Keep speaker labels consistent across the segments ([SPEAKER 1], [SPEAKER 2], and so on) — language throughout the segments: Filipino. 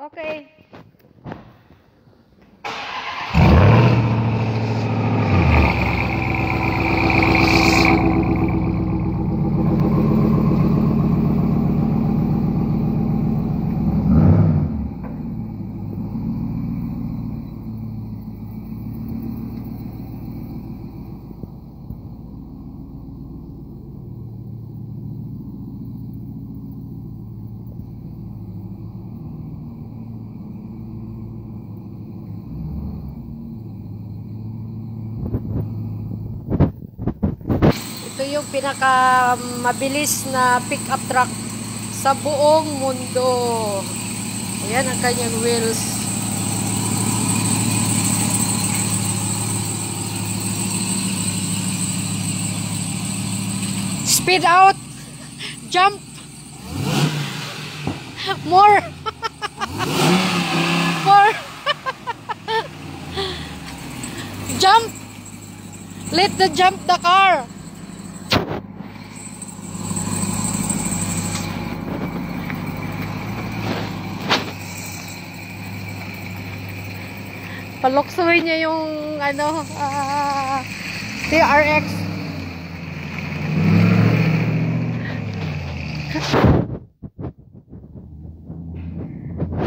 [SPEAKER 1] Okay. yung pinaka mabilis na pick up truck sa buong mundo. Ayan ang kanyang wheels. Speed out! Jump! More! More! jump! Let the jump the car! Paloksoy niya yung ano, uh, ah, TRX.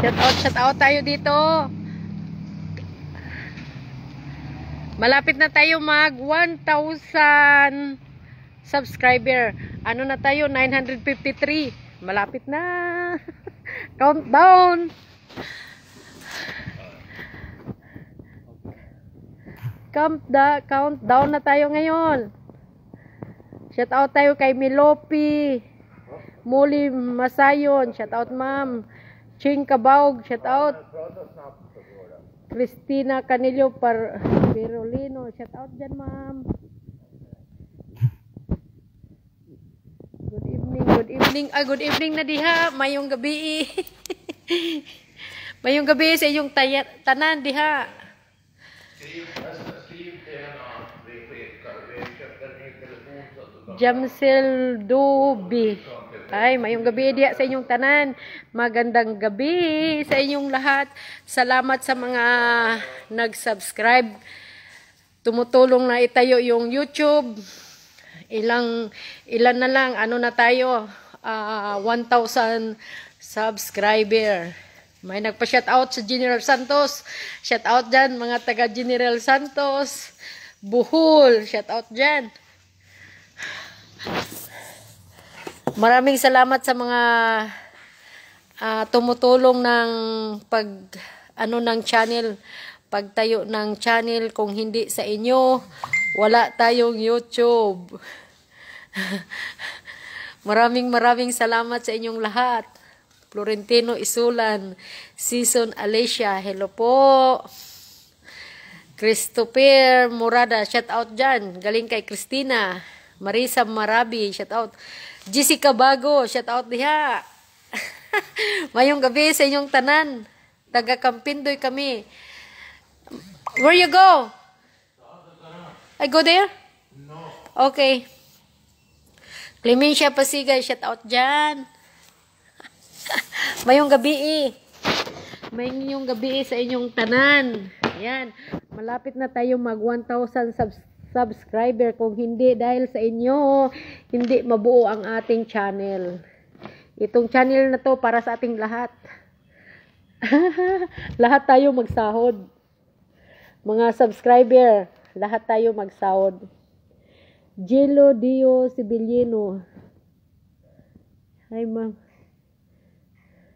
[SPEAKER 1] Shout out, shout out tayo dito. Malapit na tayo mag 1,000 subscriber. Ano na tayo? 953. Malapit na. Countdown. Count da, countdown na tayo ngayon. Shout out tayo kay Milopi. Muli Masayon. Shout out ma'am. Ching Kabawg. Shout out. Cristina Canillo par Perolino. Shout out din ma'am. Good evening. Good evening. Ah, good evening na diha. Mayong gabi. Mayong gabi sa iyong tanan diha. Jamsil Dubi. Ay, mayong gabi diya sa inyong tanan. Magandang gabi sa inyong lahat. Salamat sa mga nag-subscribe. Tumutulong na itayo yung YouTube. Ilang, ilan na lang, ano na tayo, uh, ah, 1,000 subscriber. May nagpa-shoutout sa General Santos. Shoutout dyan, mga taga General Santos. Buhol, shoutout dyan. Maraming salamat sa mga uh, tumutulong ng pag ano ng channel, pagtayo ng channel kung hindi sa inyo wala tayong YouTube. maraming maraming salamat sa inyong lahat. Florentino Isulan, Season Alicia, hello po. Christopher Murada, shout out dyan. Galing kay Christina. Marisa Marabi, shout out. Jessica Bago, shout out diha. Mayong gabi sa inyong tanan. Taga Kampindoy kami. Where you go? I go there? No. Okay. Clemencia Pasigay, shout out dyan. Mayong gabi eh. Mayong gabi sa inyong tanan. Ayan. Malapit na tayo mag 1,000 subscribers subscriber kung hindi dahil sa inyo hindi mabuo ang ating channel itong channel na to para sa ating lahat lahat tayo magsahod mga subscriber lahat tayo magsahod Jello Dio Sibiliano hi ma'am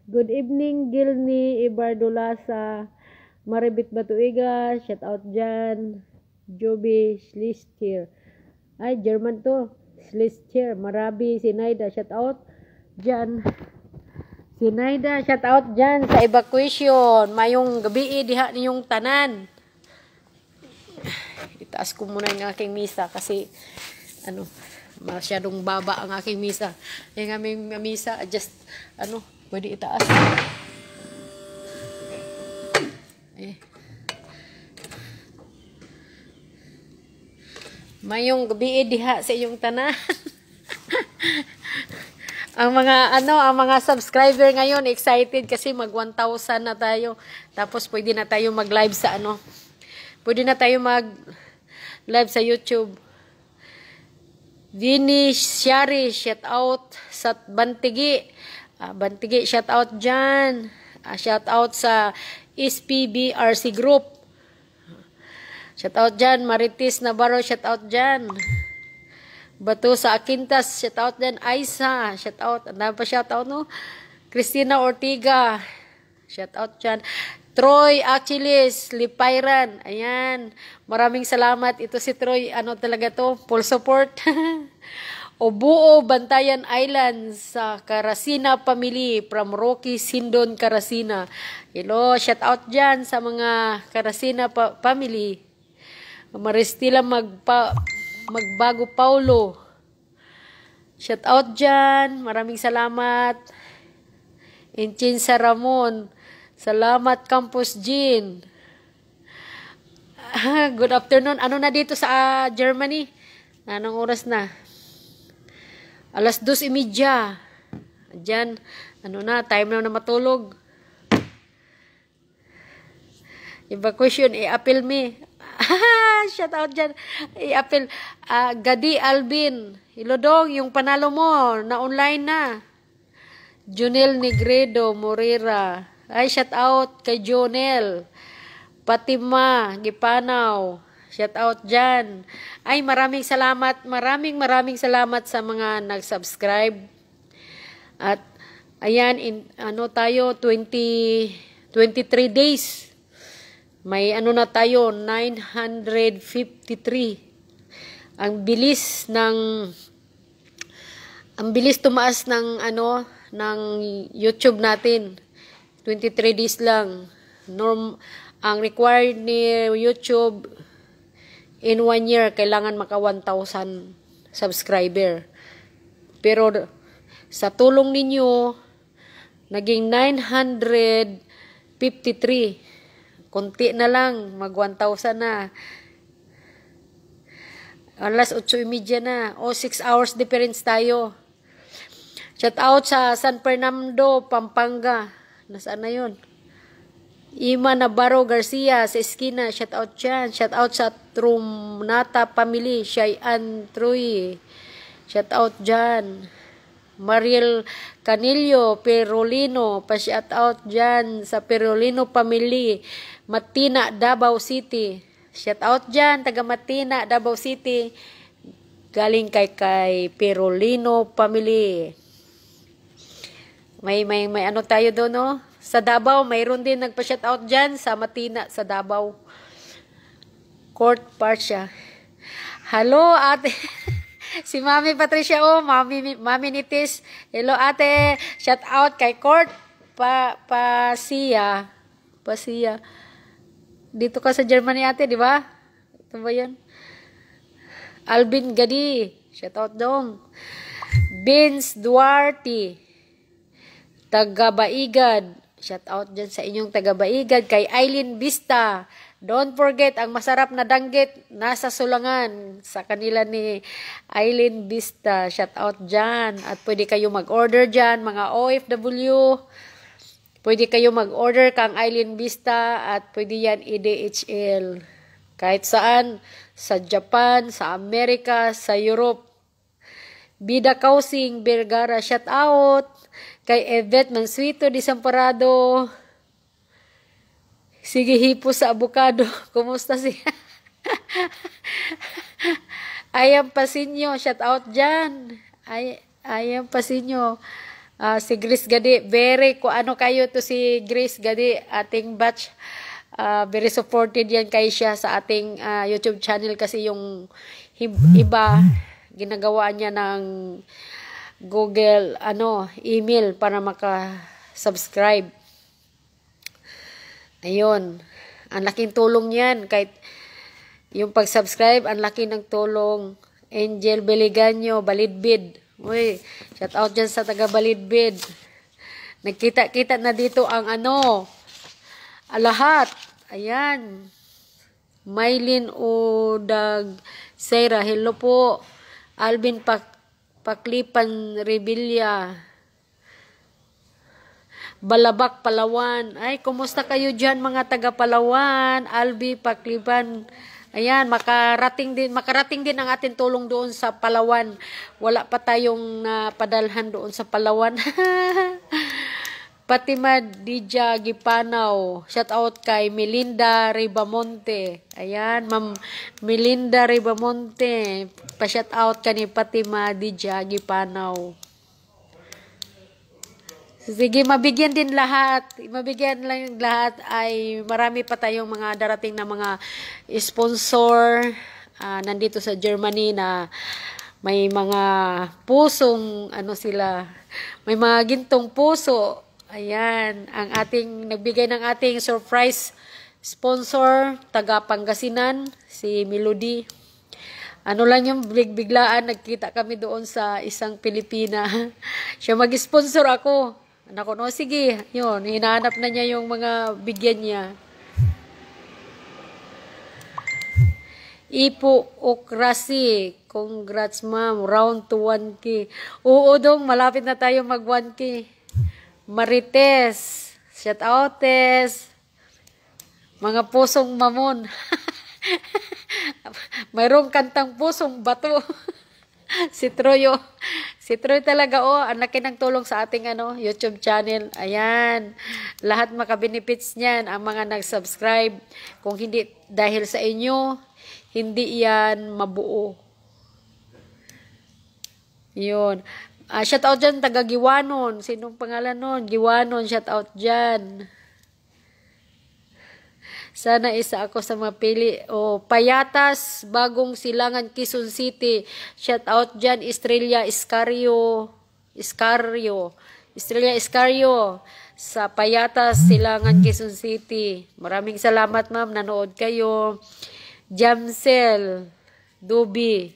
[SPEAKER 1] good evening Gilni Ibardolasa sa Maribit Batuiga shout out dyan Joby Schlichter. Ay, German to. Schlichter. Marabi, Sinaida. Shout out. Diyan. Sinaida, shout out dyan sa evacuation. Mayong gabi, eh, diha niyong tanan. Itaas ko muna yung aking misa kasi ano, masyadong baba ang aking misa. Yung aming misa, just ano, pwede itaas. Eh. Mayong gabi eh, diha sa iyong tanan. ang mga ano, ang mga subscriber ngayon excited kasi mag 1,000 na tayo. Tapos pwede na tayo mag-live sa ano. Pwede na tayo mag live sa YouTube. Vini Shari, shout out sa Bantigi. Uh, Bantigi, shout out dyan. Uh, shout out sa SPBRC Group. Shout out dyan. Maritis Navarro, shout out dyan. Bato sa Akintas, shout out dyan. Aisa, shout out. Andan pa shout out, no? Christina Ortiga, shout out dyan. Troy Achilles, Lipairan. Ayan. Maraming salamat. Ito si Troy. Ano talaga to? Full support. Obuo, Bantayan Island sa Karasina Family from Rocky Sindon, Karasina. Hello, shout out dyan sa mga Karasina pa family. Maristila magpa, Magbago Paulo. Shout out dyan. Maraming salamat. Inchin sa Ramon. Salamat, Campus Jean. Good afternoon. Ano na dito sa uh, Germany? Anong oras na? Alas dos imidya. Diyan, ano na, time na na matulog. Evacuation, i-appeal me. Ah, shout out dyan. I-appel. Eh, uh, ah, Gadi Alvin. Ilodong, yung panalo mo. Na online na. Junel Negredo Morera. Ay, shout out kay Junel. Patima Gipanaw. Shout out dyan. Ay, maraming salamat. Maraming maraming salamat sa mga nag-subscribe. At, ayan, in, ano tayo, 20, 23 days may ano na tayo, 953. Ang bilis ng ang bilis tumaas ng ano ng YouTube natin. 23 days lang. Norm ang required ni YouTube in one year kailangan maka 1,000 subscriber. Pero sa tulong ninyo naging 953 konti na lang. Mag 1,000 na. Alas 8.30 na. O, 6 hours difference tayo. Shout out sa San Fernando, Pampanga. Nasaan na yun? Ima Navarro Garcia sa Eskina. Shout out dyan. Shout out sa Trumnata Family. Shayan Troy. Shout out dyan. Mariel Canillo, Perolino. Pa-shout out dyan sa Perolino Family. Matina, Davao City. Shout out dyan, taga Matina, Davao City. Galing kay kay Perolino family. May may may ano tayo do no? Sa Davao, mayroon din nagpa-shout out dyan sa Matina sa Davao. Court Parsha. Hello ate. si Mami Patricia oh, Mami Mami Nitis. Hello ate. Shout out kay Court pa Pasiya. Pasiya. Dito ka sa Germany ate, di ba? Ito ba yan? Alvin Gadi. Shout out dong. Vince Duarte. Tagabaigad. Shout out dyan sa inyong tagabaigad. Kay Eileen Vista. Don't forget, ang masarap na danggit nasa sulangan sa kanila ni Eileen Vista. Shout out dyan. At pwede kayo mag-order dyan, mga OFW. Pwede kayo mag-order kang Island Vista at pwede yan i-DHL. Kahit saan, sa Japan, sa Amerika, sa Europe. Bida Kausing, Bergara, shout out. Kay Evet Mansuito, Disamparado. Sige, hipo sa abukado. Kumusta siya? Ayam Pasinyo, shout out dyan. Ay, Ayam Pasinyo. Ayam Pasinyo. Uh, si Grace Gadi, very, ko ano kayo to si Grace Gadi, ating batch. Uh, very supported yan kay siya sa ating uh, YouTube channel kasi yung iba, ginagawa niya ng Google, ano, email para maka-subscribe. Ayun. Ang laking tulong yan. Kahit yung pag-subscribe, ang laki ng tulong. Angel Beligano, Balidbid. Uy, shout out dyan sa taga Balidbid. Nagkita-kita na dito ang ano, lahat. Ayan. Mylin Udag Sera, hello po. Alvin Pak Paklipan Rebilla. Balabak, Palawan. Ay, kumusta kayo dyan mga taga Palawan? Albi, Paklipan, Ayan, makarating din, makarating din ang ating tulong doon sa Palawan. Wala pa tayong uh, padalhan doon sa Palawan. Patima Dija Gipanaw. Shout out kay Melinda Ribamonte. Ayan, Ma'am Melinda Ribamonte. Pa-shout out kani Patima Dija Gipanaw. Sige, mabigyan din lahat. Mabigyan lang lahat ay marami pa tayong mga darating na mga sponsor uh, nandito sa Germany na may mga pusong ano sila, may mga gintong puso. Ayan, ang ating nagbigay ng ating surprise sponsor taga Pangasinan si Melody. Ano lang yung big biglaan nagkita kami doon sa isang Pilipina. Siya mag-sponsor ako. Anak ko, no, sige. Yun, hinahanap na niya yung mga bigyan niya. Ipo Okrasi. Congrats, ma'am. Round to 1K. Oo, dong. Malapit na tayo mag 1K. Marites. Shout out, tes. Mga pusong mamon. Mayroong kantang pusong bato. si Troyo. Si Troy talaga, oh, ang laki ng tulong sa ating ano, YouTube channel. Ayan. Lahat makabenefits niyan, ang mga nag-subscribe. Kung hindi dahil sa inyo, hindi yan mabuo. Yun. Uh, ah, shout dyan, taga Giwanon. Sinong pangalan nun? Giwanon, shoutout out dyan. Sana isa ako sa mga pili. O, oh, Payatas, Bagong Silangan, Quezon City. Shout out dyan, Estrella Iscario. Iscario. Estrella Iscario sa Payatas, Silangan, Quezon City. Maraming salamat ma'am, nanood kayo. Jamsel, Dubi.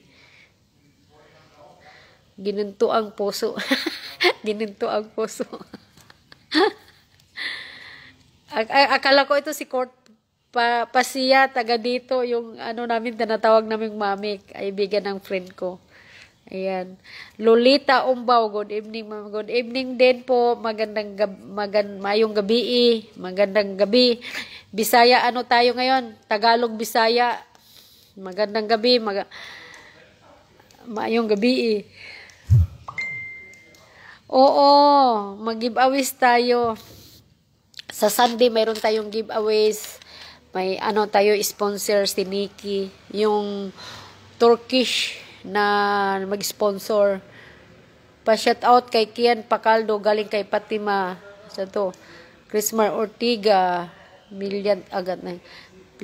[SPEAKER 1] Ginunto ang puso. Ginunto ang puso. akala ko ito si Court pa, pasiya, taga dito, yung ano namin, tinatawag naming ay kaibigan ng friend ko. Ayan. Lolita Umbaw, good evening ma'am. Good evening din po. Magandang gab magand mayong gabi. Eh. Magandang gabi. Bisaya ano tayo ngayon? Tagalog Bisaya. Magandang gabi. Mag mayong gabi. Eh. Oo, mag-giveaways tayo. Sa Sunday mayroon tayong giveaways may ano tayo sponsor si Nikki yung Turkish na mag-sponsor pa shout out kay Kian Pakaldo galing kay Fatima sa to Chrismar Ortiga million agad na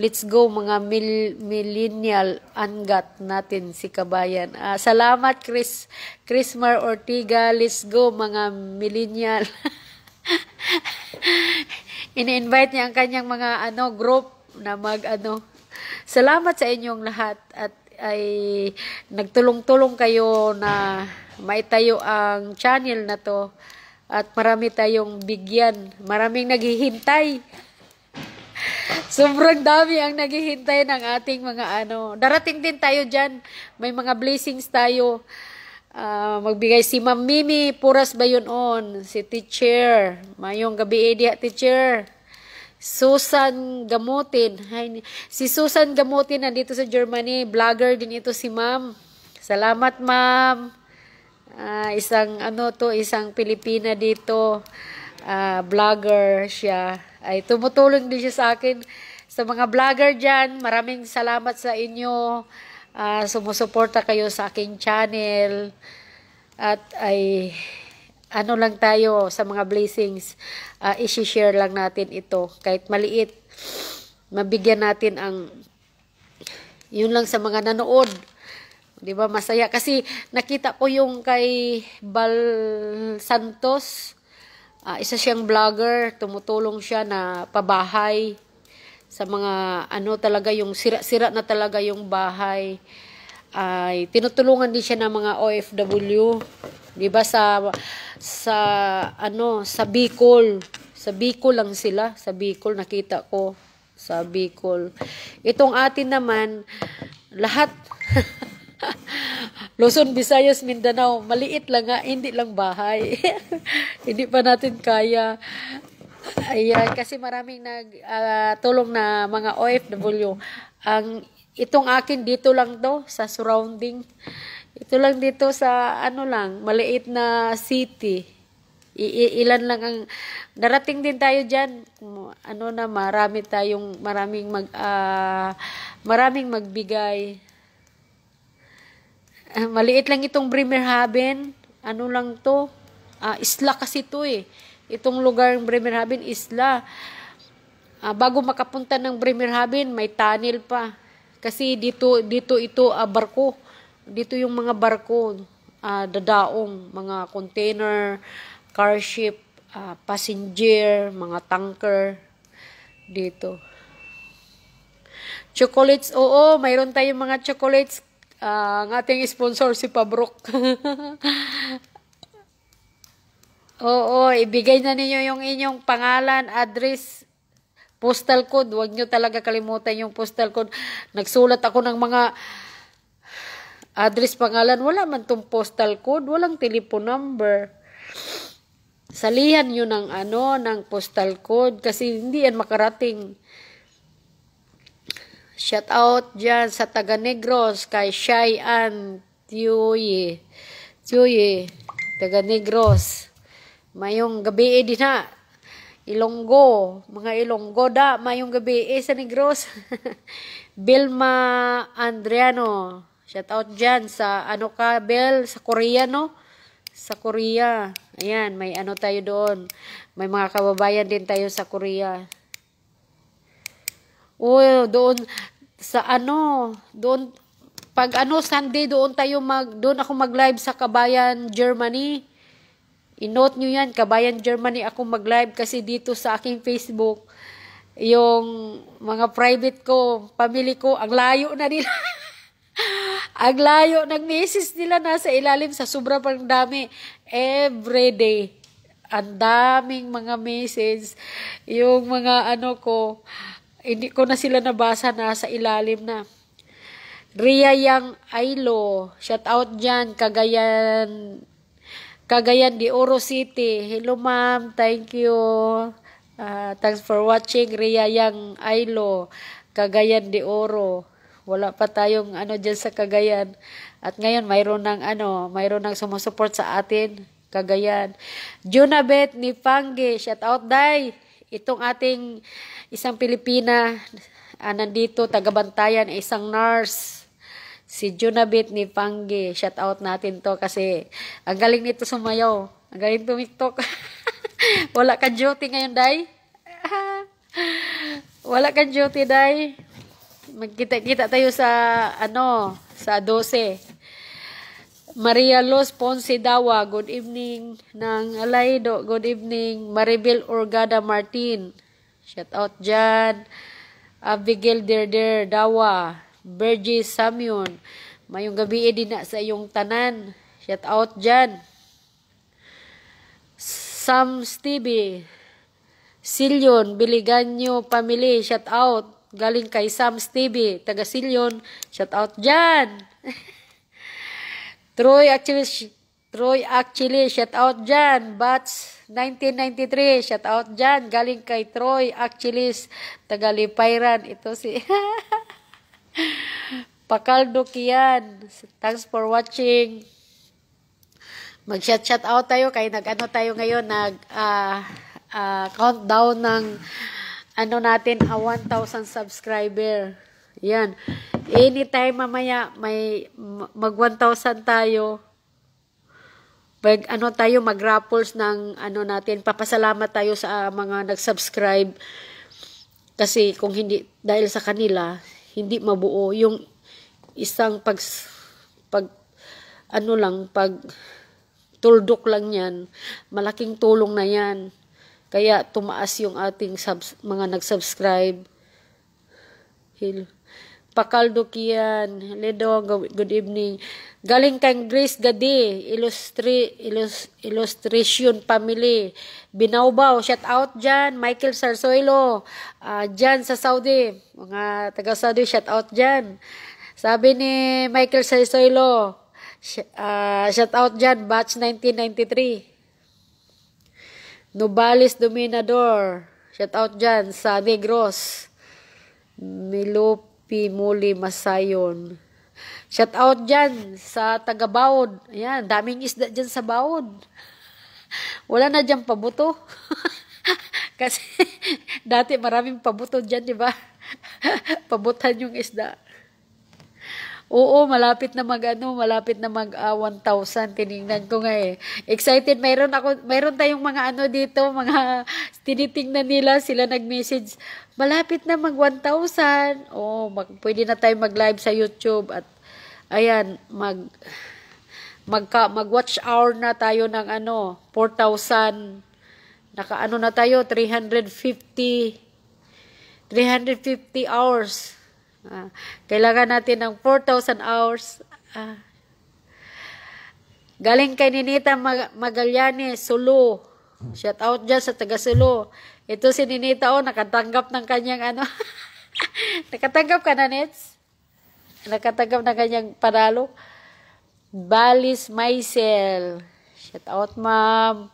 [SPEAKER 1] Let's go mga mil, millennial angat natin si kabayan. Uh, salamat Chris Chrismar Ortiga. Let's go mga millennial. ini invite niya ang kanyang mga ano group na mag ano. Salamat sa inyong lahat at ay nagtulong-tulong kayo na maitayo ang channel na to at marami tayong bigyan. Maraming naghihintay. Sobrang dami ang naghihintay ng ating mga ano. Darating din tayo dyan. May mga blessings tayo. Uh, magbigay si Ma'am Mimi Puras ba yun on? Si teacher. Mayong gabi eh, diha teacher. Susan Gamutin. Hi, si Susan Gamutin nandito sa Germany. Vlogger din ito si ma'am. Salamat ma'am. Uh, isang ano to, isang Pilipina dito. Uh, vlogger siya. Ay tumutulong din siya sa akin sa mga vlogger diyan. Maraming salamat sa inyo. Uh, sumusuporta kayo sa aking channel. At ay ano lang tayo sa mga blessings, uh, isi-share lang natin ito. Kahit maliit, mabigyan natin ang, yun lang sa mga nanood. Di ba masaya? Kasi nakita ko yung kay Bal Santos, uh, isa siyang vlogger, tumutulong siya na pabahay sa mga ano talaga yung sira-sira na talaga yung bahay ay tinutulungan din siya ng mga OFW 'di ba sa sa ano sa Bicol sa Bicol lang sila sa Bicol nakita ko sa Bicol itong atin naman lahat Luzon, Visayas, Mindanao, maliit lang nga, hindi lang bahay. hindi pa natin kaya. Ayan, kasi maraming nagtulong uh, ah, tulong na mga OFW. Ang itong akin dito lang 'to sa surrounding ito lang dito sa ano lang, maliit na city. I ilan lang ang darating din tayo diyan. Ano na marami tayong maraming mag uh, maraming magbigay. Ah, maliit lang itong Bremerhaven. Ano lang to? Uh, isla kasi to eh. Itong lugar ng Bremerhaven isla. Uh, bago makapunta ng Bremerhaven, may tunnel pa. Kasi dito dito ito uh, barko dito yung mga barko, uh, dadaong, mga container, car ship, uh, ah, passenger, mga tanker dito. Chocolates, oo, mayroon tayong mga chocolates. Uh, ang ating sponsor si Pabrok. oo, ibigay na ninyo yung inyong pangalan, address, postal code. Huwag nyo talaga kalimutan yung postal code. Nagsulat ako ng mga address, pangalan, wala man tong postal code, walang telephone number. Salihan yun ng ano, ng postal code kasi hindi yan makarating. Shout out dyan sa taga Negros kay Shai Ann Tiyoye. Tiyoye, taga Negros. Mayong gabi eh din ha. Ilonggo, mga Ilonggo da, mayong gabi eh sa Negros. Belma Andriano, Shoutout out dyan sa ano ka, Bell, sa Korea, no? Sa Korea. Ayan, may ano tayo doon. May mga kababayan din tayo sa Korea. Oh, doon sa ano, doon pag ano Sunday doon tayo mag doon ako mag-live sa Kabayan Germany. I-note niyo 'yan, Kabayan Germany ako mag-live kasi dito sa aking Facebook yung mga private ko, pamilya ko, ang layo na nila. Ang layo ng misis nila nasa ilalim sa sobra pang dami. Every day. Ang daming mga message. Yung mga ano ko, hindi ko na sila nabasa na sa ilalim na. Ria Yang Ailo, shout out dyan, Kagayan, Kagayan di Oro City. Hello ma'am, thank you. Uh, thanks for watching, Ria Yang Ailo, Kagayan di Oro. Wala pa tayong ano diyan sa Cagayan. At ngayon mayroon ng ano, mayroon ng sumusuport sa atin, Cagayan. Junabet ni Pangi, shout out dai. Itong ating isang Pilipina ah, nandito tagabantayan isang nurse si Junabit ni Pangi. Shout out natin to kasi ang galing nito sumayaw. Ang galing tumiktok. Wala ka duty ngayon, Day. Wala kang duty, Day. Magkita-kita tayo sa, ano, sa 12. Maria Los Ponce Dawa, good evening. ng Alaydo, good evening. Maribel Orgada Martin, shout out dyan. Abigail Derder Dawa, Bergie Samyon, mayong gabi eh, din na sa iyong tanan. Shout out dyan. Sam Stevie, Silyon, Biliganyo Family, shout out. Galing kay Sam's TV, taga Silyon. Shout out diyan. Troy actually, Troy actually, shout out diyan. Bats 1993, shout out diyan Galing kay Troy actually, taga Lipairan. Ito si... Pakaldo Kian. Thanks for watching. Mag-shout-shout out tayo kay nag-ano tayo ngayon, nag uh, uh, countdown ng ano natin, a 1,000 subscriber. Yan. Anytime mamaya, may mag 1,000 tayo. Pag ano tayo, mag ng ano natin, papasalamat tayo sa uh, mga nag-subscribe. Kasi kung hindi, dahil sa kanila, hindi mabuo yung isang pag, pag ano lang, pag tuldok lang yan, malaking tulong na yan. Kaya tumaas yung ating subs mga nag-subscribe. Hello. Pakaldo Kian, Ledo, good evening. Galing kay Grace Gadi, Illustri, Illus, Illustration Family, Binaubaw, oh, shout out dyan, Michael Sarsoilo, uh, dyan sa Saudi, mga taga-Saudi, shout out dyan. Sabi ni Michael Sarsoilo, sh- uh, shout out dyan, batch 1993. Novalis Dominador. Shout out dyan sa Negros. Milopi Muli Masayon. Shout out dyan sa taga-Bawod. Ayan, daming isda dyan sa Bawod. Wala na dyan pabuto. Kasi dati maraming pabuto dyan, di ba? Pabutan yung isda. Oo, malapit na mag ano, malapit na mag uh, ah, 1,000 tiningnan ko nga eh. Excited, mayroon ako, mayroon tayong mga ano dito, mga tinitingnan nila, sila nag-message, malapit na mag 1,000. Oh, mag, pwede na tayo mag-live sa YouTube at ayan, mag magka mag-watch hour na tayo ng ano, 4,000 naka ano na tayo 350 350 hours Uh, kailangan natin ng 4,000 hours. Uh, galing kay Ninita Mag Sulu. Shout out dyan sa taga Sulu. Ito si Ninita, oh, nakatanggap ng kanyang ano. nakatanggap ka na, Nets? Nakatanggap ng kanyang panalo. Balis Maisel. Shout out, ma'am.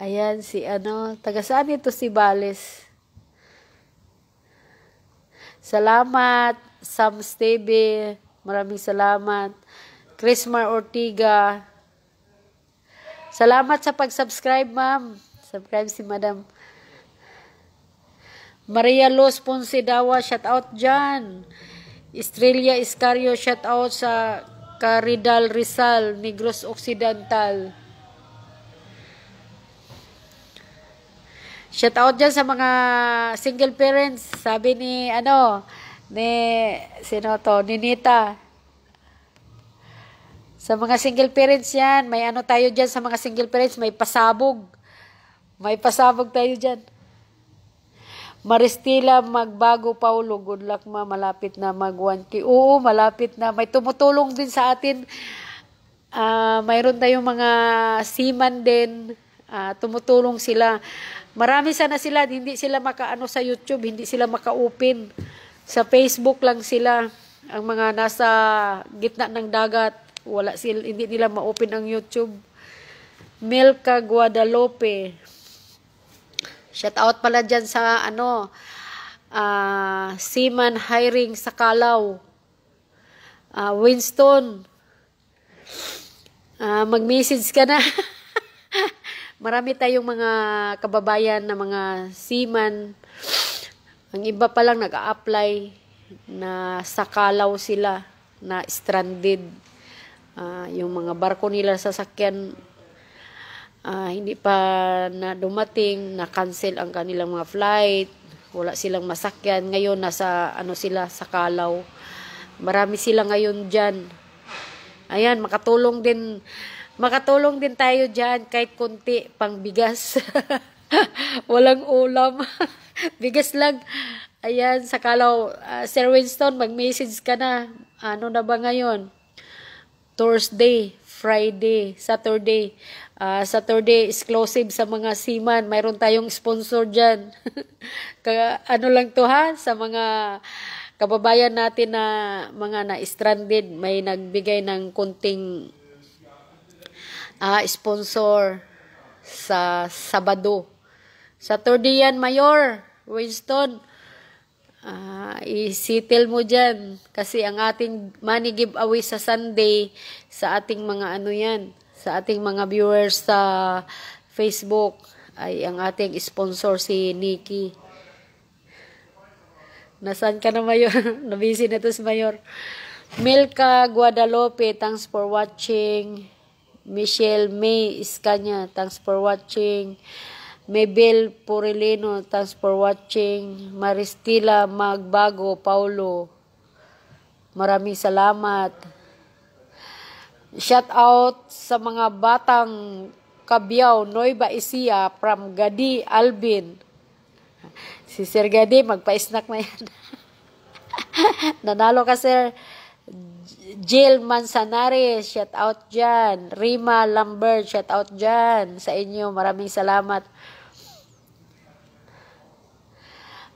[SPEAKER 1] Ayan, si ano, taga saan ito si Bales? Salamat, Sam Stebe. Maraming salamat. Chrismar Ortiga. Salamat sa pag-subscribe, ma'am. Subscribe si madam. Maria Luz Ponsidawa, shout out dyan. Estrella Iscario, shout out sa Caridal Rizal, Negros Occidental. Shout out dyan sa mga single parents. Sabi ni, ano, ni, sino to, ni Nita. Sa mga single parents yan, may ano tayo dyan sa mga single parents, may pasabog. May pasabog tayo dyan. Maristila Magbago Paulo, good luck ma, malapit na mag 1K. Oo, malapit na. May tumutulong din sa atin. Uh, mayroon tayong mga seaman din. Uh, tumutulong sila. Marami sana sila, hindi sila makaano sa YouTube, hindi sila maka-open. Sa Facebook lang sila, ang mga nasa gitna ng dagat, wala sila, hindi nila ma-open ang YouTube. Milka Guadalupe. Shout out pala dyan sa ano, uh, Seaman Hiring sa Kalaw. Uh, ah, Winston, uh, mag-message ka na. marami tayong mga kababayan na mga seaman. Ang iba pa lang nag-a-apply na sakalaw sila na stranded. Uh, yung mga barko nila sa sakyan uh, ah, hindi pa na dumating, na-cancel ang kanilang mga flight, wala silang masakyan. Ngayon nasa ano sila sa Kalaw. Marami sila ngayon diyan. Ayan, makatulong din Makatulong din tayo dyan kahit konti pang bigas. Walang ulam. bigas lang. Ayan, sa kalaw, uh, ah, Sir Winston, mag-message ka na. Ano na ba ngayon? Thursday, Friday, Saturday. Uh, Saturday, exclusive sa mga seaman. Mayroon tayong sponsor dyan. Kaya, ano lang to ha? Sa mga kababayan natin na mga na-stranded, may nagbigay ng kunting uh, sponsor sa Sabado. Sa Tordian Mayor, Winston, uh, isitil mo dyan. Kasi ang ating money giveaway sa Sunday, sa ating mga ano yan, sa ating mga viewers sa Facebook, ay ang ating sponsor si Nikki. Nasaan ka na, Mayor? Nabisi na to si Mayor. Milka Guadalupe, thanks for watching. Michelle May Iskanya. Thanks for watching. Mabel Purilino. Thanks for watching. Maristila Magbago Paulo. Maraming salamat. Shout out sa mga batang Kabyaw, Noiba Isia from Gadi Albin. Si Sir Gadi, magpa-snack na yan. Nanalo ka, Sir. Jill Mansanares, shout out dyan. Rima Lambert, shout out dyan. Sa inyo, maraming salamat.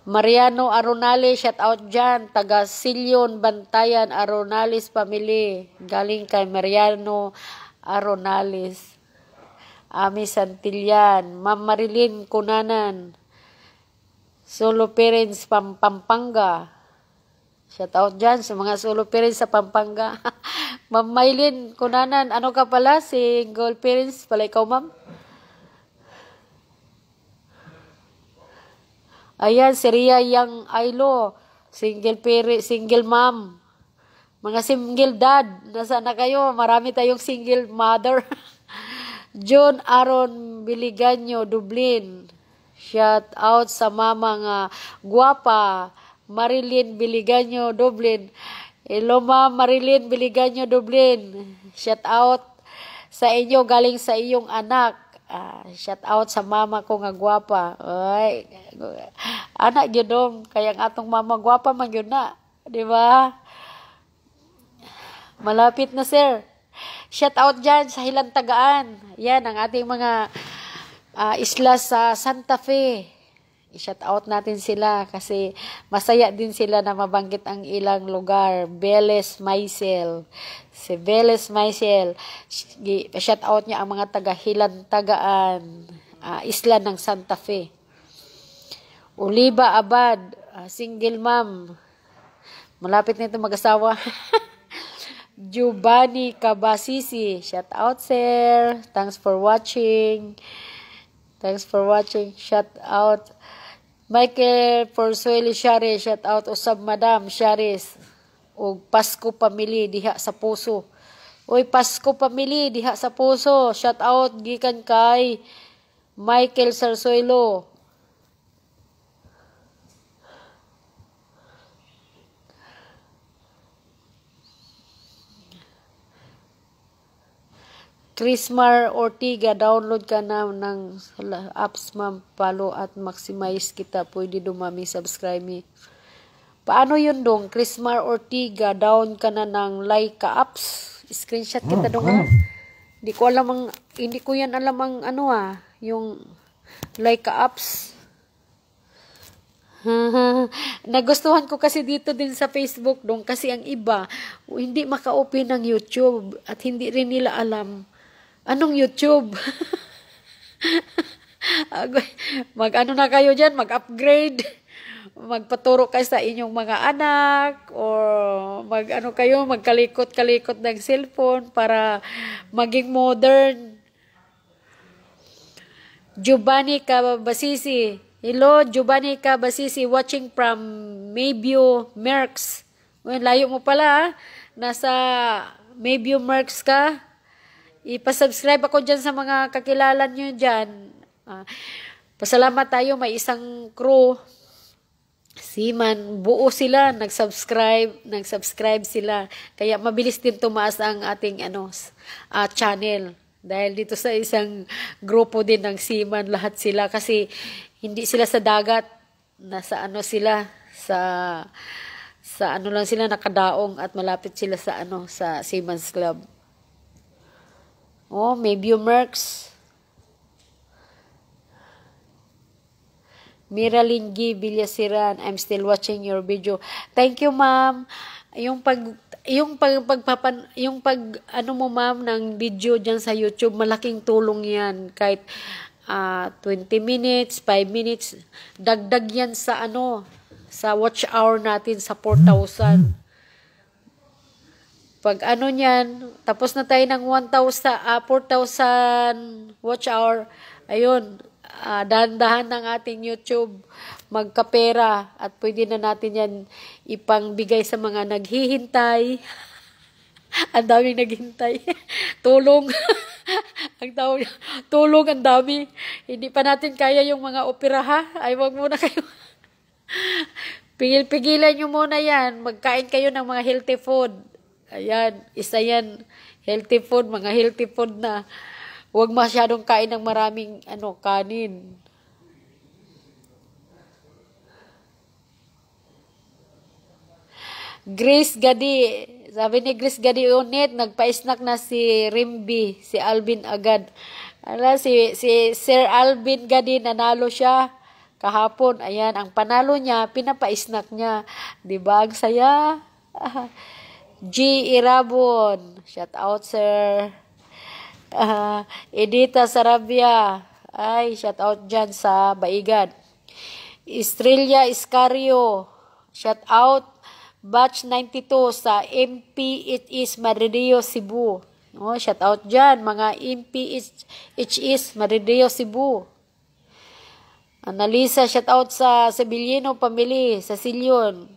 [SPEAKER 1] Mariano Aronales, shout out dyan. Taga Silyon, Bantayan, Aronales family. Galing kay Mariano Aronales. Ami Santillan, Ma'am Marilyn Kunanan. Solo Parents, Pampanga. Shout out dyan sa mga solo parents sa Pampanga. ma'am Maylin, kunanan, ano ka pala? Single parents pala ikaw, ma'am? Ayan, si Ria Yang Ailo. Single parent, single mom. Mga single dad, nasa na kayo? Marami tayong single mother. June Aaron Biliganyo, Dublin. Shout out sa mama nga guwapa. Marilyn Biliganyo Dublin. Hello ma'am Marilyn Biliganyo Dublin. Shout out sa inyo galing sa iyong anak. Uh, shout out sa mama ko nga gwapa. Oy. Anak gyud dom kay ang atong mama gwapa man gyud na, di ba? Malapit na sir. Shout out diyan sa Hilantagaan. Yan ang ating mga uh, isla sa Santa Fe i-shout out natin sila kasi masaya din sila na mabanggit ang ilang lugar. Beles Maisel. Si Beles Maisel, shout out niya ang mga taga Hilan Tagaan, uh, Isla ng Santa Fe. Oliva Abad, uh, single mom. Malapit nito mag-asawa. Giovanni Cabasisi, shout out sir. Thanks for watching. Thanks for watching. Shout out. Michael Porsuelo Shares, shout out usab Madam Shares. Og Pasko Pamili diha sa puso. Oy Pasko Pamili diha sa puso. Shout out gikan kay Michael Sarsuelo. Trismar Ortiga, download ka na ng apps ma'am, follow at maximize kita. Pwede dumami, subscribe me. Paano yun dong? Trismar Ortiga, down ka na ng Laika apps. Screenshot kita oh, dong ha. Ah. Hindi ko alam ang, hindi ko yan alam ang ano ah, yung Laika apps. Nagustuhan ko kasi dito din sa Facebook dong kasi ang iba hindi maka-open ng YouTube at hindi rin nila alam Anong YouTube? Mag-ano na kayo dyan? Mag-upgrade? Magpaturo kayo sa inyong mga anak? Or mag-ano kayo? Magkalikot-kalikot ng cellphone para maging modern? Giovanni Cabasisi. Hello, Giovanni Cabasisi. Watching from Mayview, Mercs. Well, layo mo pala, ha? Ah. Nasa Mayview, Mercs ka. Ipasubscribe ako dyan sa mga kakilala nyo dyan. Uh, pasalamat tayo, may isang crew. Siman, buo sila, nag-subscribe, nag-subscribe sila. Kaya mabilis din tumaas ang ating ano, uh, channel. Dahil dito sa isang grupo din ng seaman, lahat sila. Kasi hindi sila sa dagat, nasa ano sila, sa sa ano lang sila nakadaong at malapit sila sa ano sa Seaman's Club. Oh, maybe may Bumerx. Miralyn G. Villasiran, I'm still watching your video. Thank you, ma'am. Yung pag yung pag pagpapan yung pag ano mo ma'am ng video diyan sa YouTube malaking tulong 'yan kahit uh, ah, 20 minutes, 5 minutes dagdag 'yan sa ano sa watch hour natin sa 4,000. Pag ano niyan, tapos na tayo ng 1,000, uh, 4,000 watch hour, ayun, uh, dahan-dahan ng ating YouTube magkapera at pwede na natin yan ipangbigay sa mga naghihintay. ang daming naghihintay. tulong. ang tawag, tulong ang dami. Hindi pa natin kaya yung mga opera ha. Ay, wag muna kayo. Pigil-pigilan nyo muna yan. Magkain kayo ng mga healthy food. Ayan, isa yan. Healthy food, mga healthy food na. Huwag masyadong kain ng maraming ano, kanin. Grace Gadi, sabi ni Grace Gadi unit, nagpa-snack na si Rimby, si Alvin agad. Ala, si, si Sir Alvin Gadi, nanalo siya kahapon. Ayan, ang panalo niya, pinapa-snack niya. Di ba? Ang saya. G. Irabon. Shout out, sir. Uh, Edita Sarabia. Ay, shout out dyan sa Baigan. Estrella Iscario. Shout out. Batch 92 sa MP It Is Marideo, Cebu. Oh, shout out dyan, mga MP It, It Is Marideo, Cebu. Analisa, shout out sa Sebilleno family, sa Silyon.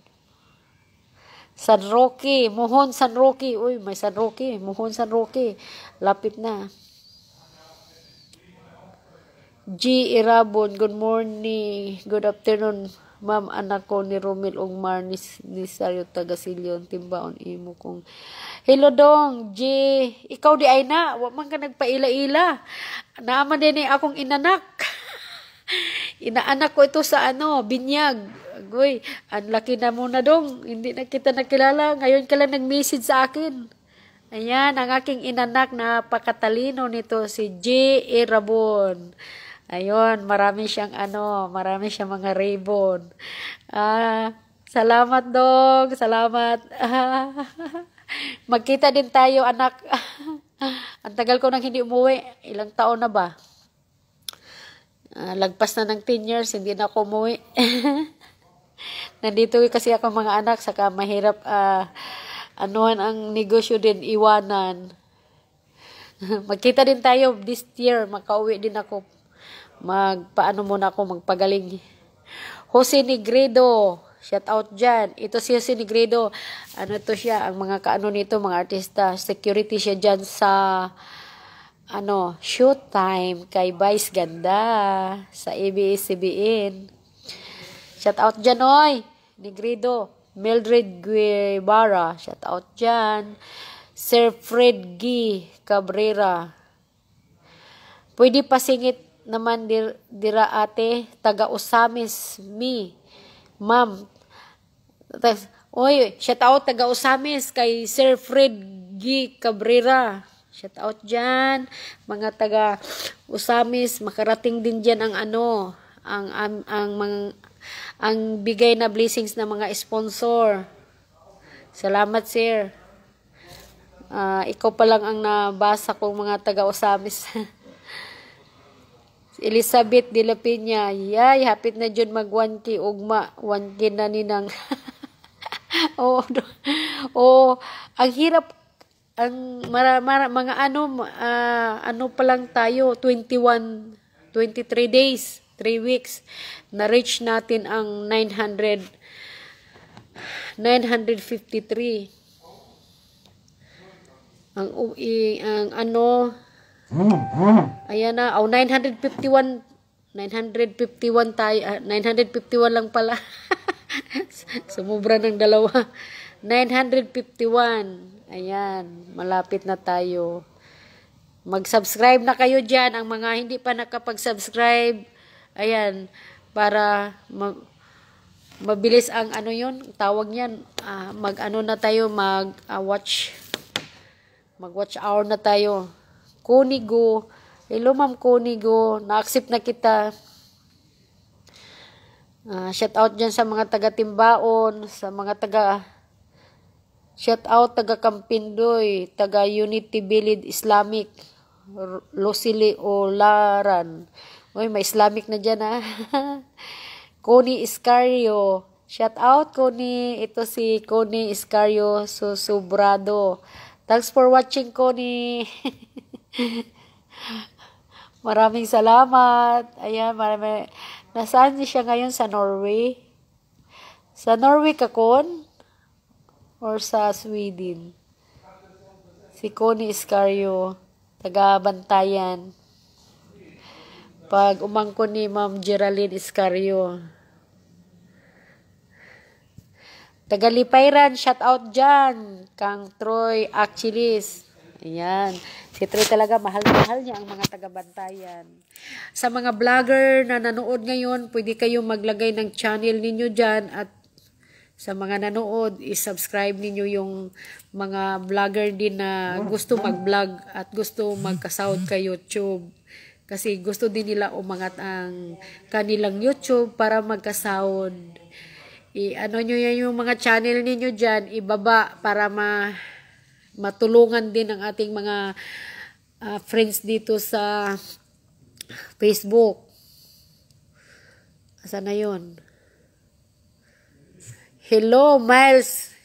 [SPEAKER 1] San Roque, Mohon San Roque. Uy, may San Roque, Mohon San Roque. Lapit na. G. Irabon, good morning, good afternoon. Ma'am, anak ko ni Romel og ni, ni Sario Tagasilyon timbaon imo kong Hello dong, G. Ikaw di ay na, wa man ka nagpaila-ila. Naaman din ni akong inanak. Inaanak ko ito sa ano, binyag. Goy, ang laki na muna dong. Hindi na kita nakilala. Ngayon ka lang nag-message sa akin. Ayan, ang aking inanak na pakatalino nito, si J. E. Rabon. Ayun, marami siyang ano, marami siyang mga ribbon. Ah, salamat dog, salamat. magkita din tayo anak. ang tagal ko nang hindi umuwi. Ilang taon na ba? Ah, lagpas na ng 10 years, hindi na ako umuwi. Nandito kasi ako mga anak, saka mahirap uh, anuhan ang negosyo din, iwanan. Magkita din tayo this year, makauwi din ako. Magpaano muna ako magpagaling. Jose Negredo, shout out dyan. Ito si Jose Negredo, ano to siya, ang mga kaano nito, mga artista, security siya dyan sa ano, showtime kay Vice Ganda sa ABS-CBN. Shout out dyan, oy! Negrido. Mildred Guevara. Shout out dyan. Sir Fred G. Cabrera. Pwede pasingit naman dir, dira ate. Taga Usamis. Me. Ma'am. Oy, shout out taga Usamis kay Sir Fred G. Cabrera. Shout out dyan. Mga taga Usamis. Makarating din dyan ang ano. Ang, ang, ang mga ang bigay na blessings ng mga sponsor. Salamat, sir. Uh, ikaw pa lang ang nabasa kong mga taga-usamis. Elizabeth de la Peña, yay, hapit na dyan mag 1K, ugma, 1K na ninang. oh, oh, ang hirap, ang mara, mara, mga ano, uh, ano pa lang tayo, 21, 23 days. 3 weeks, na-reach natin ang 900, 953. Ang, e, ang ano, ayan na, oh, 951, 951 tayo, 951 ah, lang pala. Sumubra ng dalawa. 951. Ayan, malapit na tayo. Mag-subscribe na kayo dyan. Ang mga hindi pa nakapag-subscribe, Ayan, para mabilis ang ano yun, tawag niyan, uh, ah, mag ano na tayo, mag uh, watch, mag watch hour na tayo. Kunigo, hello ma'am Kunigo, na-accept na kita. Uh, ah, shout out dyan sa mga taga Timbaon, sa mga taga shout out taga Kampindoy, taga Unity Village Islamic, Losili Laran. Uy, may Islamic na dyan ha? Ah. Connie Iscario. Shout out, Connie. Ito si Connie Iscario Susubrado. Thanks for watching, Connie. maraming salamat. Ayan, marami. Nasaan siya ngayon? Sa Norway? Sa Norway Kakon? Or sa Sweden? Si Connie Iscario. Taga Bantayan pag umangko ni Ma'am Geraldine Iscario. Tagalipayan, shout out dyan. Kang Troy Achilles. Ayan. Si Troy talaga, mahal-mahal niya ang mga tagabantayan. Sa mga vlogger na nanood ngayon, pwede kayong maglagay ng channel ninyo dyan at sa mga nanood, isubscribe ninyo yung mga vlogger din na gusto mag-vlog at gusto magka-sound kay YouTube. Kasi gusto din nila umangat ang kanilang YouTube para magkasound. I-ano niyo yan yung mga channel ninyo diyan ibaba para ma matulungan din ang ating mga uh, friends dito sa Facebook. Asa na yon? Hello, Miles!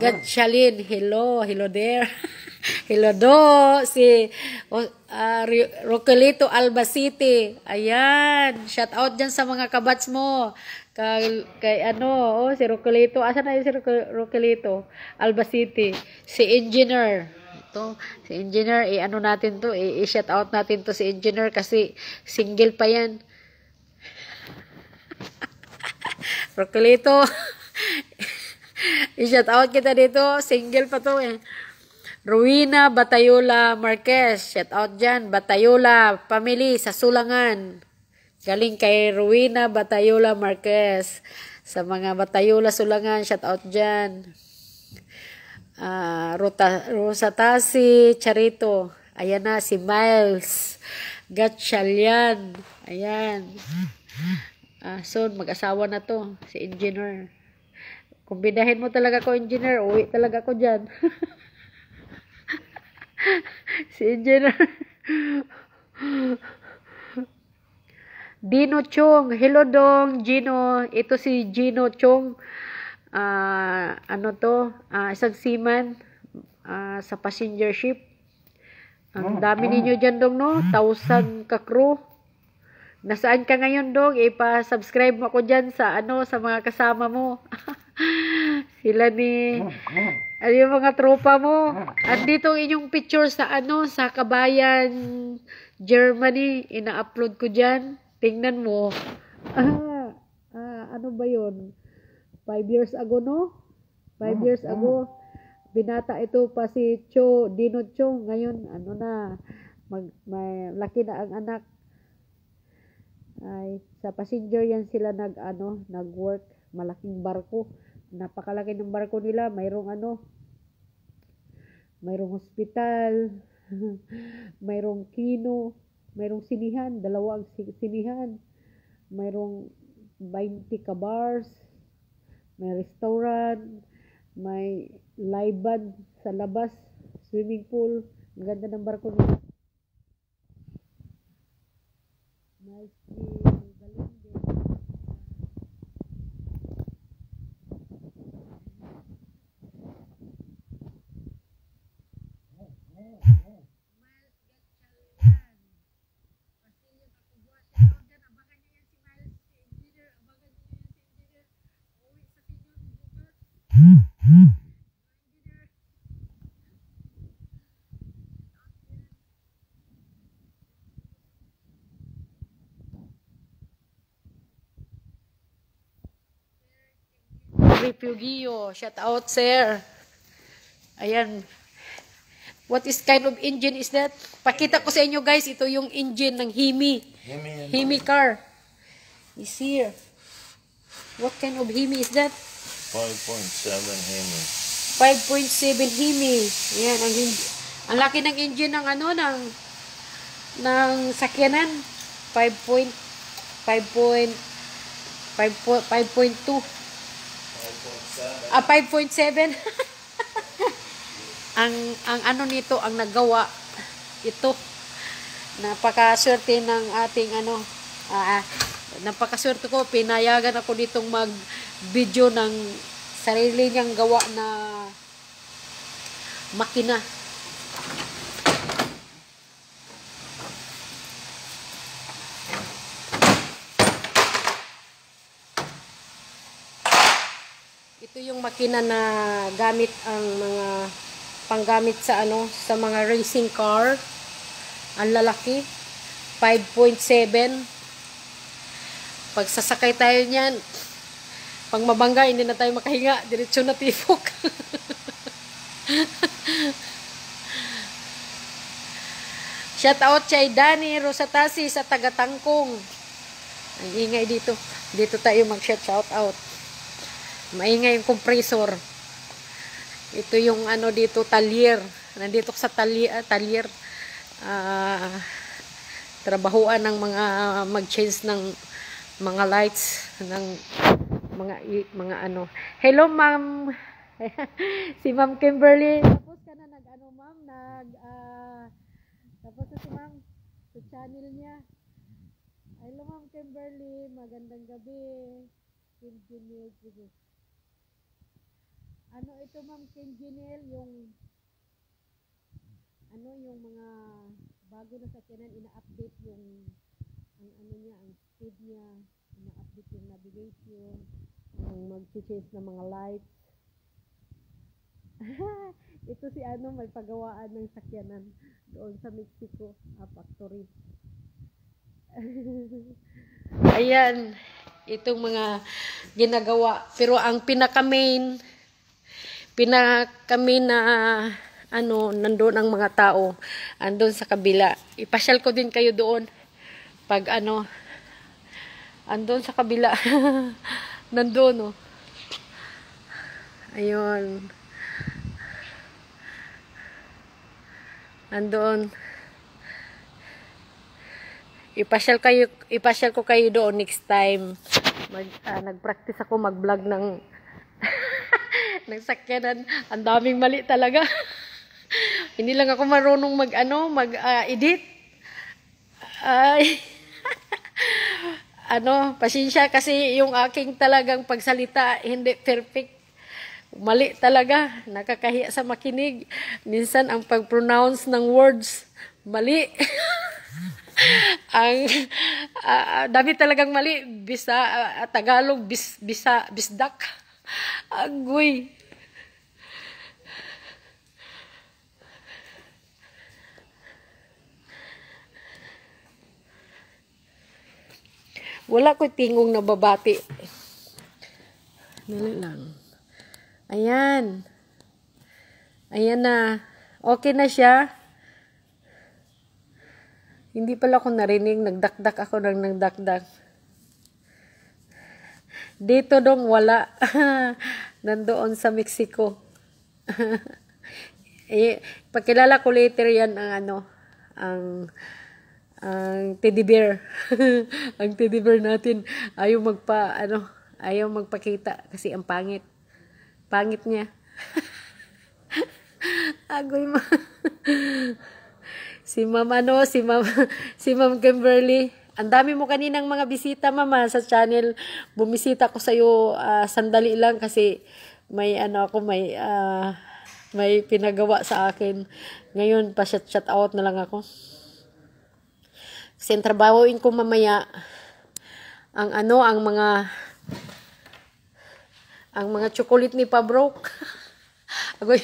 [SPEAKER 1] Gatchalin, hello, hello there. hello do, si uh, Roquelito Alba City. Ayan, shout out dyan sa mga kabats mo. Kay, ano, oh, si Roquelito. asa na yung si Roquelito? Alba City. Si Engineer. Ito, si Engineer, eh, ano natin to, i-shout out natin to si Engineer kasi single pa yan. Roquelito. I-shout out kita dito. Single pa to eh. Ruina Batayola Marquez. Shout out dyan. Batayola family sa Sulangan. Galing kay Ruina Batayola Marquez. Sa mga Batayola Sulangan. Shout out dyan. Uh, ah, Ruta, Rosatasi Charito. Ayan na si Miles. Gatchalian. Ayan. Uh, ah, soon mag-asawa na to. Si engineer. Kung binahin mo talaga ko engineer, uwi talaga ko dyan. si engineer. Dino Chong. Hello dong, Gino. Ito si Gino Chong. Uh, ano to? Uh, isang seaman uh, sa passenger ship. Ang oh, dami oh. ninyo dyan dong, no? Thousand ka-crew. Nasaan ka ngayon dong? Ipa-subscribe mo ako dyan sa, ano, sa mga kasama mo. Sila ni... Ano yung mga tropa mo? At dito inyong picture sa ano, sa kabayan Germany. Ina-upload ko diyan. Tingnan mo. Ah, ah, ano ba yon? Five years ago, no? Five mm, years mm. ago. Binata ito pa si Cho, Dino Cho. Ngayon, ano na, mag, may, laki na ang anak. Ay, sa passenger yan sila nag, ano, nag-work. Malaking barko napakalaki ng barko nila mayroong ano mayroong hospital mayroong kino mayroong sinihan dalawang sinihan mayroong 20 ka bars may restaurant may live band sa labas swimming pool ang ganda ng barko nila nice view Refugio. Oh, shout out, sir. Ayan. What is kind of engine is that? Pakita ko sa inyo, guys. Ito yung engine ng Himi. Himi, ano? Himi car. Is here. What kind of Himi is that? 5.7 Himi. 5.7 Himi. Ayan, ang, ang laki ng engine ng ano, ng ng sakyanan. 5.5.5.2 a ah, 5.7. ang, ang ano nito, ang nagawa, ito. Napakaswerte ng ating ano, ah, ah, napakaswerte ko, pinayagan ako nitong mag-video ng sarili niyang gawa na makina. Ito yung makina na gamit ang mga panggamit sa ano sa mga racing car. Ang lalaki. 5.7. Pag sasakay tayo niyan, pag mabangga, hindi na tayo makahinga. Diretso na tifok. Shout out kay Dani Rosatasi sa taga Tangkong. Ang ingay dito. Dito tayo mag-shout out maingay yung compressor ito yung ano dito talyer nandito sa ah, talyer, talyer uh, trabahuan ng mga mag-change ng mga lights ng mga mga ano hello ma'am si ma'am Kimberly tapos ka na nag ano ma'am nag uh, tapos na si ma'am sa channel niya hello ma'am Kimberly magandang gabi Kim Jimmy ano ito ma'am Kinjinel, yung ano yung mga bago na sa sakyanan ina-update yung ang ano niya, ang speed niya, ina-update yung navigation, yung mag-change ng mga lights. ito si ano, may pagawaan ng sakyanan doon sa Mexico a ah, factory. Ayan, itong mga ginagawa. Pero ang pinaka-main pina kami na ano, nandoon ang mga tao, andun sa kabila. Ipasyal ko din kayo doon pag ano, andun sa kabila. nandoon, oh. Ayun. Andoon. Ipasyal kayo, ipasyal ko kayo doon next time. Mag, uh, ah, nag ako mag-vlog ng ng sakyanan. Ang daming mali talaga. Hindi lang ako marunong mag, ano, mag, uh, edit. Ay, ano, pasensya kasi yung aking talagang pagsalita, hindi perfect. Mali talaga, nakakahiya sa makinig. Minsan ang pagpronounce ng words, mali. ang uh, dami talagang mali bisa uh, Tagalog bis, bisa bisdak agoy Wala ko tingong nababati. Dali lang. Ayan. Ayan na. Okay na siya. Hindi pala ako narinig. Nagdakdak ako ng nagdakdak. Dito dong wala. Nandoon sa Mexico. eh, pakilala ko later yan ang ano. Ang ang teddy bear. ang teddy bear natin ayaw magpa ano, ayaw magpakita kasi ang pangit. Pangit niya. Agoy mo. si Mama no, si Ma'am ano, si Ma'am Kimberly. Ang dami mo kaninang mga bisita, Mama, sa channel. Bumisita ko sa iyo uh, ah, sandali lang kasi may ano ako, may uh, may pinagawa sa akin. Ngayon, pa-shout out na lang ako. Kasi ang trabahoin ko mamaya ang ano, ang mga ang mga chocolate ni Pabrok. Ako,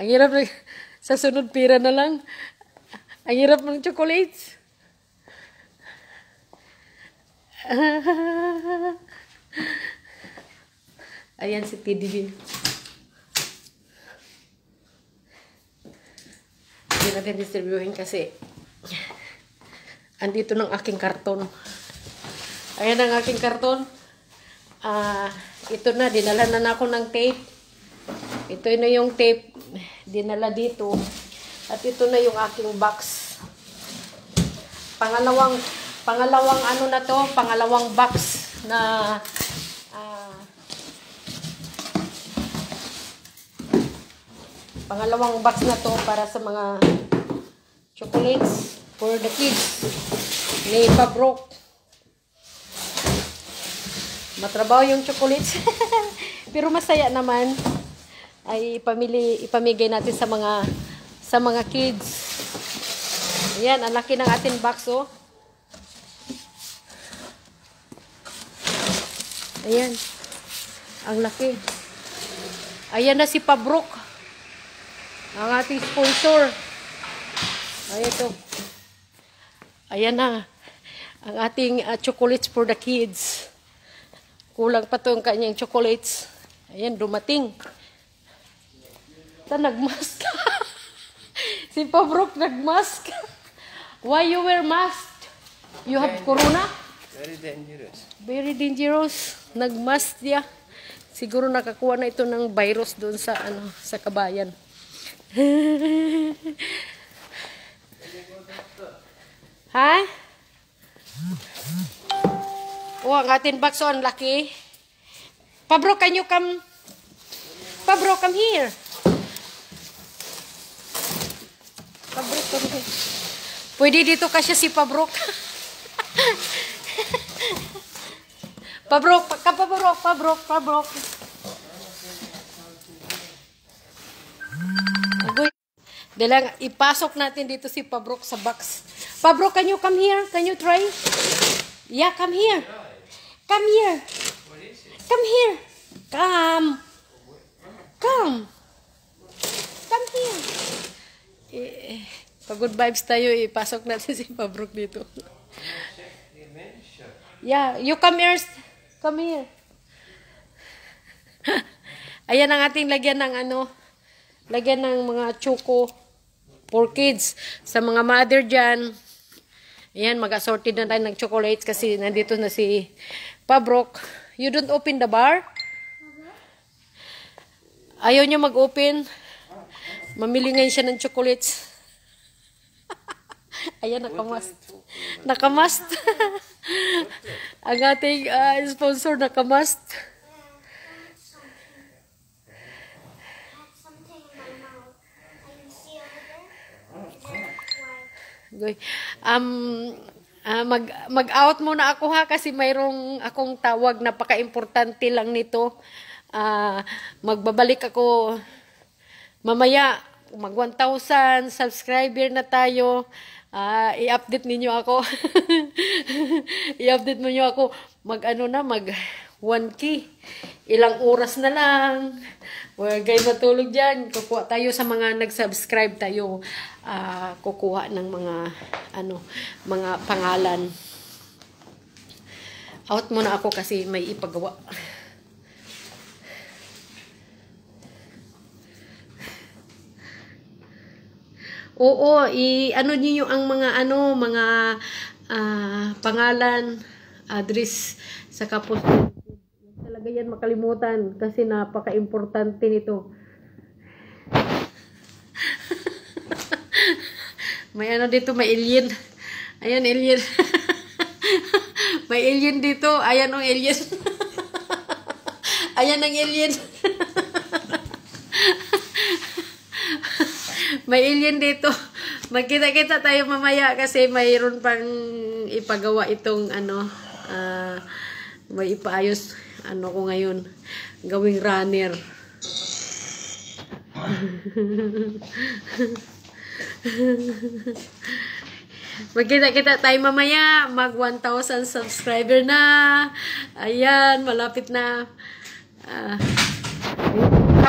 [SPEAKER 1] ang hirap na, sa sunod pira na lang. Ang hirap ng chocolates. Ayan si TDB. Hindi natin distribuhin kasi andito ng aking karton. Ayan ang aking karton. Uh, ito na, dinala na ako ng tape. Ito na yung tape dinala dito. At ito na yung aking box. Pangalawang, pangalawang ano na to, pangalawang box na uh, pangalawang box na to para sa mga chocolates for the kids ni Pabrook matrabaho yung chocolates pero masaya naman ay ipamili, ipamigay natin sa mga sa mga kids ayan, ang laki ng ating box oh ayan ang laki ayan na si Pabrook ang ating sponsor ay ito Ayan na. Ang ating uh, chocolates for the kids. Kulang pa to ang kanyang chocolates. Ayan, dumating. Ta, nagmask si Pabrok nagmask. Why you wear mask? You have corona? Very dangerous. Very dangerous. Nagmask niya. Siguro nakakuha na ito ng virus doon sa ano sa kabayan. Ha? Oh, ang atin bakson, laki. Pabro, can you come? Pabro, come here. Pabro, come here. Pwede dito kasi si Pabro. Pabro, ka Pabro, Pabro, Pabro. Dalang ipasok natin dito si Pabrok sa box. Pabro, can you come here? Can you try? Yeah, come here. Come here. Come here. Come. Come. Come here. Eh, pagod vibes tayo, ipasok eh. natin si Pabrok dito. yeah, you come here. Come here. Ayan ang ating lagyan ng ano, lagyan ng mga choco for kids. Sa mga mother dyan, Ayan, mag-assorted na tayo ng chocolates kasi nandito na si Pabrok. You don't open the bar? Ayaw niya mag-open. Mamili ngayon siya ng chocolates. Ayan, nakamast. Nakamast. Ang ating uh, sponsor, nakamast. Nakamast. Goy. Um, uh, mag, mag-out muna ako ha kasi mayroong akong tawag. Napaka-importante lang nito. Uh, magbabalik ako mamaya. Mag 1,000 subscriber na tayo. Uh, i-update ninyo ako. i-update mo ako. Mag ano na, mag 1K. Ilang oras na lang. Well, guys, matulog dyan. Kukuha tayo sa mga nag-subscribe tayo. Uh, kukuha ng mga, ano, mga pangalan. Out muna ako kasi may ipagawa. Oo, i ano niyo ang mga ano, mga uh, pangalan, address sa kapos wag yan makalimutan kasi napaka-importante nito. may ano dito, may alien. Ayan, alien. may alien dito. Ayan ang oh, alien. Ayan ang alien. may alien dito. Magkita-kita tayo mamaya kasi mayroon pang ipagawa itong ano, uh, may ipaayos ano ko ngayon, gawing runner. Magkita-kita tayo mamaya. Mag 1,000 subscriber na. Ayan, malapit na. Uh,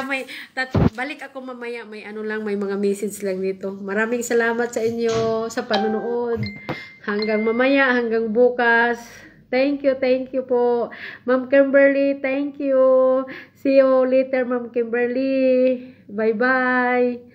[SPEAKER 1] may, tat, balik ako mamaya. May ano lang, may mga message lang dito. Maraming salamat sa inyo sa panonood. Hanggang mamaya, hanggang bukas. Thank you, thank you po. Ma'am Kimberly, thank you. See you later, Ma'am Kimberly. Bye-bye.